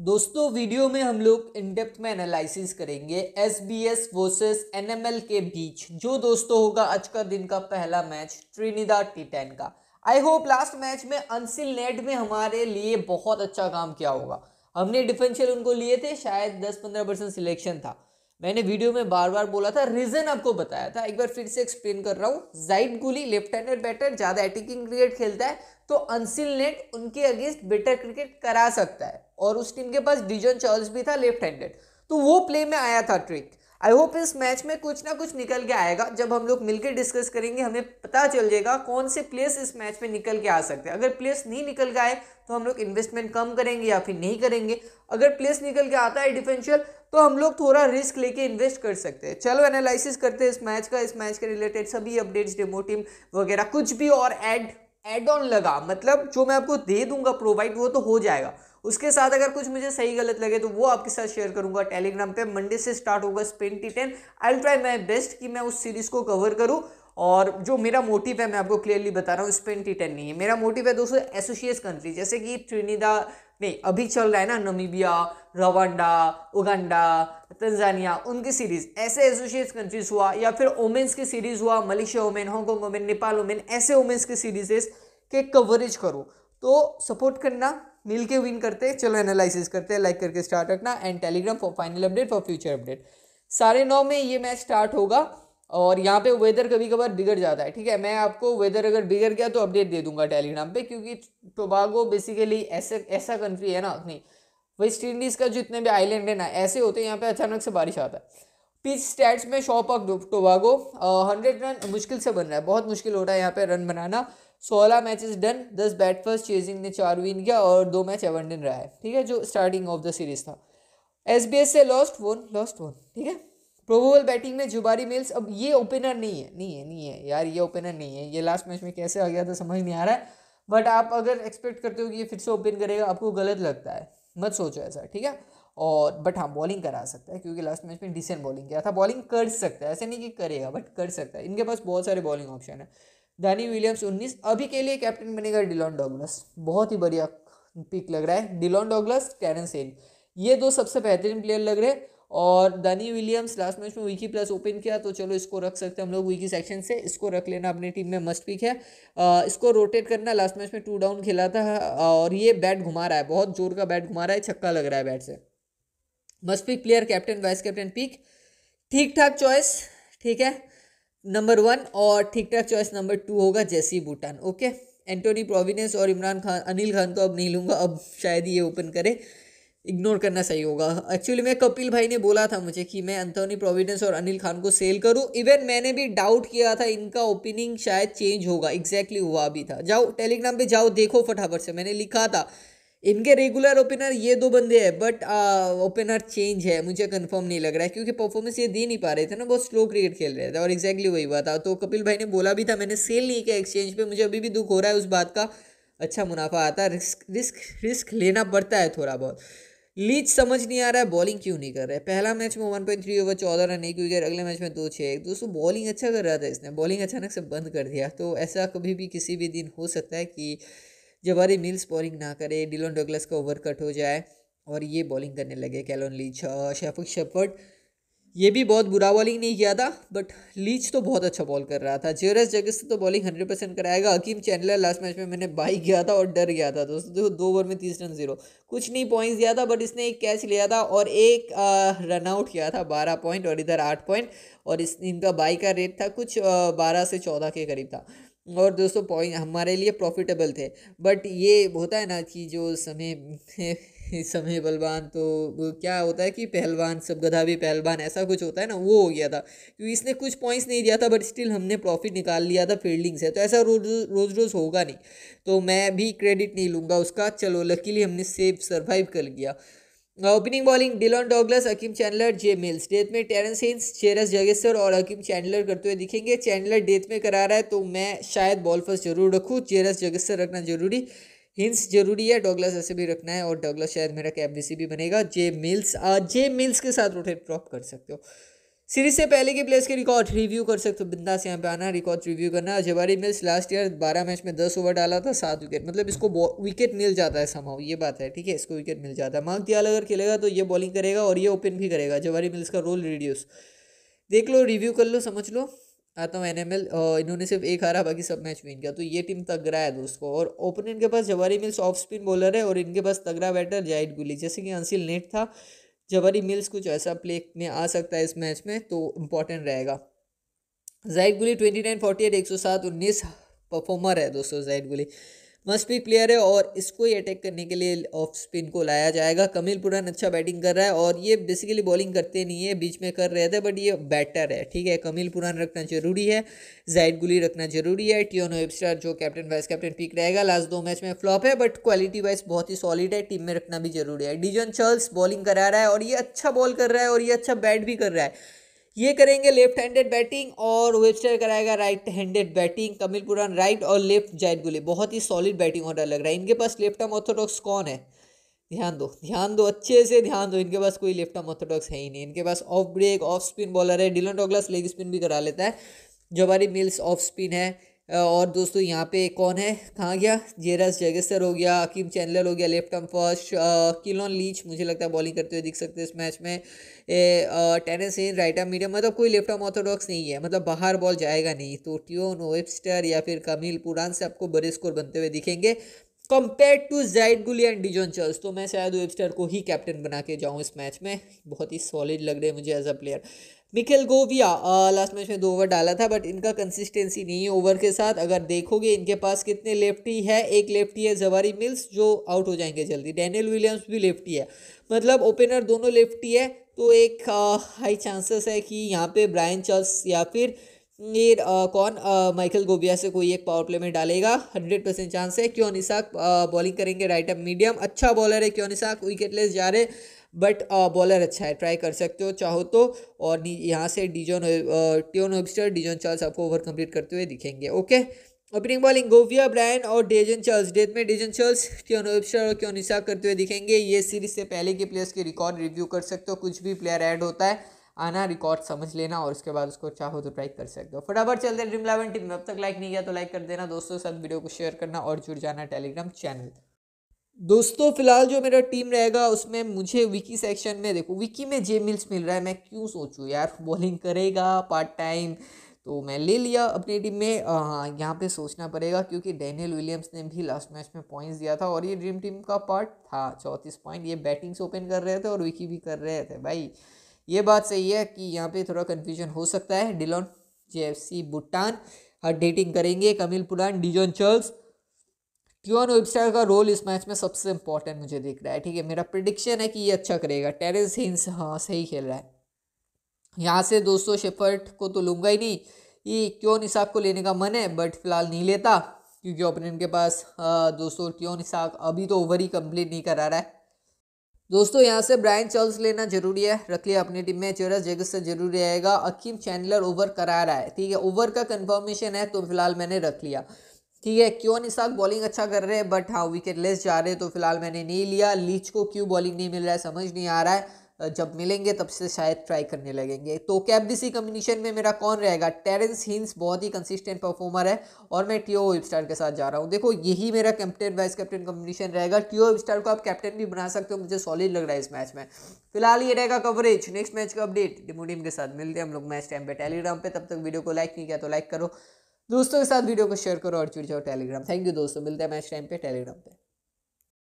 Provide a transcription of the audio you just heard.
दोस्तों वीडियो में हम लोग इन डेप्थ में एनालिसिस करेंगे S B S versus N M L के बीच जो दोस्तों होगा आज का दिन का पहला मैच ट्रिनिदा टी टेन का आई होप लास्ट मैच में अनसिल नेट में हमारे लिए बहुत अच्छा काम किया होगा हमने डिफेंशियल उनको लिए थे शायद 10-15 परसेंट सिलेक्शन था मैंने वीडियो में बार बार बोला था रीजन आपको बताया था एक बार फिर से एक्सप्लेन कर रहा हूँ जाइड गुली लेफ्ट हैंडेड बैटर ज़्यादा एटिकिंग क्रिकेट खेलता है तो अंसिल नेट उनके अगेंस्ट बेटर क्रिकेट करा सकता है और उस टीम के पास डिजन चार्ल्स भी था लेफ्ट हैंडेड तो वो प्ले में आया था ट्रिक आई होप इस मैच में कुछ ना कुछ निकल के आएगा जब हम लोग मिलकर डिस्कस करेंगे हमें पता चल जाएगा कौन से प्लेस इस मैच में निकल के आ सकते हैं अगर प्लेस नहीं निकल के आए तो हम लोग इन्वेस्टमेंट कम करेंगे या फिर नहीं करेंगे अगर प्लेस निकल के आता है डिफेंशियल तो हम लोग थोड़ा रिस्क लेके इन्वेस्ट कर सकते हैं चलो एनालिसिस करते हैं इस मैच का इस मैच के रिलेटेड सभी अपडेट्स डेमो टीम वगैरह कुछ भी और ऐड एड ऑन लगा मतलब जो मैं आपको दे दूंगा प्रोवाइड वो तो हो जाएगा उसके साथ अगर कुछ मुझे सही गलत लगे तो वो आपके साथ शेयर करूंगा टेलीग्राम पे मंडे से स्टार्ट होगा Spain T ten I try my best कि मैं उस सीरीज़ को कवर करूँ और जो मेरा मोटिव है मैं आपको क्लियरली बता रहा हूँ टी टेन नहीं है मेरा मोटिव है दोस्तों एसोसिएट कंट्री जैसे कि ट्रिनिदा नहीं अभी चल रहा है ना नमीबिया रवांडा उगांडा तंजानिया उनकी सीरीज ऐसे एसोसिएट कंट्रीज हुआ या फिर ओमेन्स की सीरीज हुआ Malaysia women Hong Kong women Nepal women ऐसे ओमेन्स की सीरीजेस के कवरेज करो तो सपोर्ट करना मिलके विन करते हैं चलो एनालिसिस करते हैं लाइक करके स्टार्ट रखना and Telegram for final update for future update साढ़े नौ में ये मैच स्टार्ट होगा और यहाँ पे वेदर कभी कभार बिगड़ जाता है ठीक है मैं आपको वेदर अगर बिगड़ गया तो अपडेट दे दूंगा टेलीग्राम पे क्योंकि टोबागो बेसिकली ऐसे ऐसा कंट्री है ना नहीं वेस्ट इंडीज़ का जितने भी आइलैंड है ना ऐसे होते हैं यहाँ पे अचानक से बारिश आता है पिच स्टैट्स में shop of Tobago hundred run मुश्किल से बन रहा है बहुत मुश्किल हो रहा है यहाँ पर रन बनाना सोलह मैचेस डन दस बैट फर्स्ट चेजिंग ने चार विन किया और दो मैच एवंडन रहा है ठीक है जो स्टार्टिंग ऑफ द सीरीज था एस से लॉस्ट वन लॉस्ट वन ठीक है प्रोबोबल बैटिंग में जुबारी मिल्स अब ये ओपनर नहीं है नहीं है नहीं है यार ये ओपनर नहीं है ये लास्ट मैच में कैसे आ गया था समझ नहीं आ रहा है बट आप अगर एक्सपेक्ट करते हो कि ये फिर से ओपन करेगा आपको गलत लगता है मत सोचो ऐसा ठीक है और बट हाँ बॉलिंग करा सकता है क्योंकि लास्ट मैच में डिसेंट बॉलिंग किया था बॉलिंग कर सकता है ऐसे नहीं कि करेगा बट कर सकता है इनके पास बहुत सारे बॉलिंग ऑप्शन है डैनी विलियम्स उन्नीस अभी के लिए कैप्टन बनेगा डिलॉन डॉगलस बहुत ही बढ़िया पिक लग रहा है डिलॉन डॉगलस कैरन सेल ये दो सबसे बेहतरीन प्लेयर लग रहे और दानी विलियम्स लास्ट मैच में विकी प्लस ओपन किया तो चलो इसको रख सकते हैं हम लोग विकी सेक्शन से इसको रख लेना अपनी टीम में मस्ट पिक है आ, इसको रोटेट करना लास्ट मैच में टू डाउन खेला था और ये बैट घुमा रहा है बहुत जोर का बैट घुमा रहा है छक्का लग रहा है बैट से must pick player captain vice captain pick ठीक ठाक चॉइस ठीक है नंबर वन और ठीक ठाक चॉइस नंबर टू होगा Jesse Bhootan okay Antoine Providence और इमरान खान अनिल खान तो अब नहीं लूँगा अब शायद ये ओपन करें इग्नोर करना सही होगा एक्चुअली मैं कपिल भाई ने बोला था मुझे कि मैं अंतोनी प्रोविडेंस और अनिल खान को सेल करूं इवन मैंने भी डाउट किया था इनका ओपनिंग शायद चेंज होगा एग्जैक्टली exactly हुआ भी था जाओ टेलीग्राम पे जाओ देखो फटाफट से मैंने लिखा था इनके रेगुलर ओपनर ये दो बंदे हैं बट ओपनर चेंज है मुझे कंफर्म नहीं लग रहा है क्योंकि परफॉर्मेंस ये दे नहीं पा रहे थे ना बहुत स्लो क्रिकेट खेल रहे थे और एग्जैक्टली exactly वही हुआ था तो कपिल भाई ने बोला भी था मैंने सेल नहीं किया एक्सचेंज पर मुझे अभी भी दुख हो रहा है उस बात का अच्छा मुनाफा आता है रिस्क रिस्क रिस्क लेना पड़ता है थोड़ा बहुत लीच समझ नहीं आ रहा है बॉलिंग क्यों नहीं कर रहा है पहला मैच में वन पॉइंट थ्री ओवर चौदह रन एक विकेट अगले मैच में दो छः एक दोस्तों बॉलिंग अच्छा कर रहा था इसने बॉलिंग अचानक से बंद कर दिया तो ऐसा कभी भी किसी भी दिन हो सकता है कि जबारी मिल्स बॉलिंग ना करे डिलोन डगलस का ओवर कट हो जाए और ये बॉलिंग करने लगे कैलोन लीच शैफुक शफर्ट ये भी बहुत बुरा बॉलिंग नहीं किया था बट लीच तो बहुत अच्छा बॉल कर रहा था जेरस जगस तो बॉलिंग हंड्रेड परसेंट कराएगा हकीम चैनलर लास्ट मैच में मैंने बाई किया था और डर गया था दोस्तों देखो दो ओवर में तीस रन जीरो कुछ नहीं पॉइंट्स दिया था बट इसने एक कैच लिया था और एक रन आउट किया था बारह पॉइंट और इधर आठ पॉइंट और इस इनका बाई का रेट था कुछ बारह से चौदह के करीब था और दोस्तों पॉइंट हमारे लिए प्रॉफिटेबल थे बट ये होता है ना कि जो समय इस समय बलवान तो क्या होता है कि पहलवान सब गधा भी पहलवान ऐसा कुछ होता है ना वो हो गया था क्योंकि इसने कुछ पॉइंट्स नहीं दिया था बट स्टिल हमने प्रॉफिट निकाल लिया था फील्डिंग से तो ऐसा रोज रोज़ रोज़ होगा नहीं तो मैं भी क्रेडिट नहीं लूँगा उसका चलो लकीली हमने सेफ सर्वाइव कर लिया opening bowling Dillon Douglas Akeem Chandler J Mills death में टेरेंस हिंस चेरस जगेसर और अकीम चैंडलर करते हुए दिखेंगे चैंडलर डेथ में करा रहा है तो मैं शायद बॉल फर्स्ट जरूर रखूँ चेरस जगेसर रखना जरूरी हिंस जरूरी है डॉगलस ऐसे भी रखना है और डॉगलस शायद मेरा कैबीसी भी बनेगा जे मिल्स जे मिल्स के साथ रोटेट ड्रॉप कर सकते हो सीरीज से पहले के प्लेयर्स के रिकॉर्ड रिव्यू कर सकते हो बिंदास यहाँ पे आना रिकॉर्ड रिव्यू करना जवारी मिल्स लास्ट ईयर बारह मैच में दस ओवर डाला था सात विकेट मतलब इसको विकेट मिल जाता है समाव ये बात है ठीक है इसको विकेट मिल जाता है मार्क दियाल अगर खेलेगा तो ये बॉलिंग करेगा और ये ओपन भी करेगा जवारी मिल्स का रोल रिड्यूस देख लो रिव्यू कर लो समझ लो आता हूँ एन इन्होंने सिर्फ एक हारा बाकी सब मैच विन किया तो ये टीम तगड़ा है दोस्तों और ओपनिंग के पास जवारी मिल्स ऑफ स्पिन बॉलर है और इनके पास तगड़ा बैटर जाइड गुली जैसे कि अंसिल नेट था जवारी मिल्स कुछ ऐसा प्ले में आ सकता है इस मैच में तो इम्पोर्टेंट रहेगा जाहिद गुली ट्वेंटी नाइन फोर्टी एट एक सौ सात उन्नीस परफॉर्मर है दोस्तों जाहिद गुली मस्ट भी प्लेयर है और इसको ही अटैक करने के लिए ऑफ स्पिन को लाया जाएगा कमिल पुरान अच्छा बैटिंग कर रहा है और ये बेसिकली बॉलिंग करते नहीं है बीच में कर रहे थे बट ये बैटर है ठीक है कमिल पुरान रखना जरूरी है जैद गुली रखना जरूरी है टियोनो एपस्टार जो कैप्टन वाइस कैप्टन पिक रहेगा लास्ट दो मैच में फ्लॉप है बट क्वालिटी वाइज बहुत ही सॉलिड है टीम में रखना भी जरूरी है डिजन चर्ल्स बॉलिंग करा रहा है और ये अच्छा बॉल कर रहा है और ये अच्छा बैट भी कर रहा है ये करेंगे लेफ्ट हैंडेड बैटिंग और वेबस्टर कराएगा right handed batting Kamil Pooran right और लेफ्ट जैद गुले बहुत ही सॉलिड बैटिंग ऑर्डर लग रहा है इनके पास लेफ्ट आर्म ऑर्थोडॉक्स कौन है ध्यान दो ध्यान दो अच्छे से ध्यान दो इनके पास कोई लेफ्ट आर्म ऑर्थोडॉक्स है ही नहीं इनके पास off break off spin bowler है डिलन टॉगलास लेग स्पिन भी करा लेता है जोबारी मिल्स ऑफ स्पिन है और दोस्तों यहाँ पे कौन है कहाँ गया जेरस जगेसर हो गया अकीम चैनलर हो गया लेफ्ट आर्म फर्स्ट किलोन लीच मुझे लगता है बॉलिंग करते हुए दिख सकते हैं इस मैच में टेनिस इन राइट आर्म मीडियम मतलब कोई लेफ्ट आर्म ऑर्थोडॉक्स नहीं है मतलब बाहर बॉल जाएगा नहीं तो ट्यून वेबस्टर या फिर कमिल पुरान से आपको बड़े स्कोर बनते हुए दिखेंगे compare to Jyd Goolie and Dejon Charles तो मैं शायद वेबस्टर को ही कैप्टन बना के जाऊँ इस मैच में बहुत ही सॉलिड लग रहे हैं मुझे as a player Mikel Govia last match में दो ओवर डाला था बट इनका कंसिस्टेंसी नहीं है ओवर के साथ अगर देखोगे इनके पास कितने लेफ्टी है एक लेफ्टी है जवारी मिल्स जो आउट हो जाएंगे जल्दी डैनियल विलियम्स भी लेफ्टी है मतलब ओपनर दोनों लेफ्टी है तो एक हाई चांसेस है कि यहाँ पे ब्रायन चर्ल्स या फिर ये आ, कौन माइकल गोबिया से कोई एक पावर प्ले में डालेगा हंड्रेड परसेंट चांस है क्यों निशाक बॉलिंग करेंगे राइट अप मीडियम अच्छा बॉलर है क्यों निशाक विकेटलेस जा रहे बट बॉलर अच्छा है ट्राई कर सकते हो चाहो तो और यहाँ से Dejon Tion Webster Dejon Charles आपको ओवर कंप्लीट करते हुए दिखेंगे okay opening bowling Govia Bryan और डेजन चार्ल्स डेथ में डेजन चार्ल्स ट्योन वेबस्टर और निशा करते हुए दिखेंगे ये सीरीज से पहले के प्लेयर्स के रिकॉर्ड रिव्यू कर सकते हो कुछ भी प्लेयर ऐड होता है आना रिकॉर्ड समझ लेना और उसके बाद उसको चाहो तो ट्राई कर सकते हो फटाफट चलते हैं ड्रीम इलेवन टीम में अब तक लाइक नहीं किया तो लाइक कर देना दोस्तों के साथ वीडियो को शेयर करना और जुड़ जाना टेलीग्राम चैनल दोस्तों फिलहाल जो मेरा टीम रहेगा उसमें मुझे विकी सेक्शन में देखो विकी में जे मिल्स मिल रहा है मैं क्यों सोचूँ यार बॉलिंग करेगा पार्ट टाइम तो मैं ले लिया अपनी टीम में हाँ, यहाँ पे सोचना पड़ेगा क्योंकि डैनियल विलियम्स ने भी लास्ट मैच में पॉइंट्स दिया था और ये ड्रीम टीम का पार्ट था चौंतीस पॉइंट ये बैटिंग से ओपन कर रहे थे और विकी भी कर रहे थे भाई ये बात सही है कि यहाँ पे थोड़ा कन्फ्यूजन हो सकता है डिलोन एफ सी भुटान हर डेटिंग करेंगे कमिल पुरान डिजोन चर्ल्स क्यों वेबस्टार का रोल इस मैच में सबसे इंपॉर्टेंट मुझे दिख रहा है ठीक है मेरा प्रडिक्शन है कि ये अच्छा करेगा टेरिस हिंस हाँ सही खेल रहा है यहाँ से दोस्तों शेफर्ट को तो लूँगा ही नहीं ये क्यों इसाक को लेने का मन है बट फिलहाल नहीं लेता क्योंकि ओपनेंट के पास हाँ, दोस्तों क्यों इसाक अभी तो ओवर ही कंप्लीट नहीं करा रहा है दोस्तों यहाँ से ब्रायन चार्ल्स लेना जरूरी है रख लिया अपनी टीम में चोरस से जरूरी आएगा अकीम चैंडलर ओवर करा रहा है ठीक है ओवर का कंफर्मेशन है तो फिलहाल मैंने रख लिया ठीक है क्यों निशाक बॉलिंग अच्छा कर रहे हैं बट हाँ विकेट लेस जा रहे हैं तो फिलहाल मैंने नहीं लिया लीच को क्यों बॉलिंग नहीं मिल रहा है समझ नहीं आ रहा है जब मिलेंगे तब से शायद ट्राई करने लगेंगे तो कैप दिस कम्बिनेशन में मेरा कौन रहेगा टेरेंस हिंस बहुत ही कंसिस्टेंट परफॉर्मर है और मैं टीओ स्टार के साथ जा रहा हूँ देखो यही मेरा कैप्टन वाइस कैप्टन कम्बिनेशन रहेगा टीओ स्टार को आप कैप्टन भी बना सकते हो मुझे सॉलिड लग रहा है इस मैच में फिलहाल ये रहेगा कवरेज नेक्स्ट मैच का अपडेट डिमोडीम के साथ मिलते हैं हम लोग मैच टाइम पर टेलीग्राम पर तब तक वीडियो को लाइक नहीं किया तो लाइक करो दोस्तों के साथ वीडियो को शेयर करो और जुड़ जाओ टेलीग्राम थैंक यू दोस्तों मिलते हैं मैच टाइम पे टेलीग्राम पे